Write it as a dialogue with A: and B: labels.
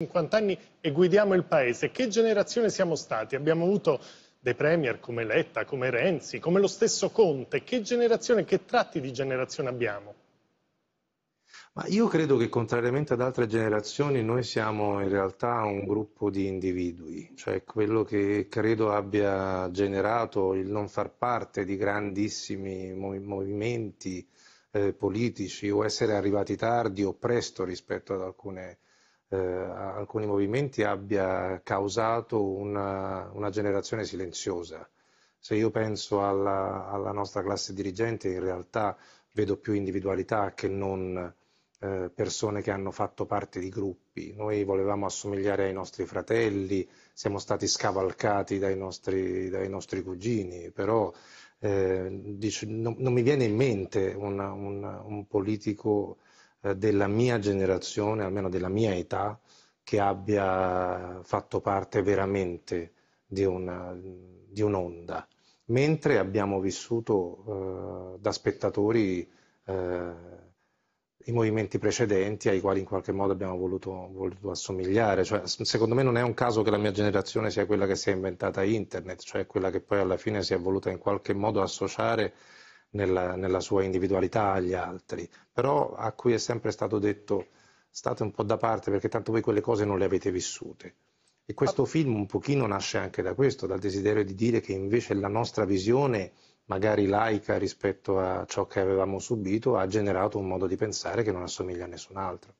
A: 50 anni e guidiamo il paese. Che generazione siamo stati? Abbiamo avuto dei premier come Letta, come Renzi, come lo stesso Conte. Che generazione, che tratti di generazione abbiamo?
B: Ma io credo che contrariamente ad altre generazioni noi siamo in realtà un gruppo di individui, cioè quello che credo abbia generato il non far parte di grandissimi movimenti eh, politici o essere arrivati tardi o presto rispetto ad alcune eh, alcuni movimenti abbia causato una, una, generazione silenziosa. Se io penso alla, alla, nostra classe dirigente, in realtà vedo più individualità che non eh, persone che hanno fatto parte di gruppi. Noi volevamo assomigliare ai nostri fratelli, siamo stati scavalcati dai nostri, dai nostri cugini, però eh, dice, non, non, mi viene in mente una, una, un politico eh, della mia generazione, almeno della mia età, che abbia fatto parte veramente di, una, di un'onda, mentre abbiamo vissuto eh, da spettatori eh, i movimenti precedenti ai quali in qualche modo abbiamo voluto, voluto assomigliare. Cioè, secondo me non è un caso che la mia generazione sia quella che si è inventata internet, cioè quella che poi alla fine si è voluta in qualche modo associare nella, nella sua individualità agli altri, però a cui è sempre stato detto state un po' da parte perché tanto voi quelle cose non le avete vissute. E questo film un pochino nasce anche da questo, dal desiderio di dire che invece la nostra visione, magari laica rispetto a ciò che avevamo subito, ha generato un modo di pensare che non assomiglia a nessun altro.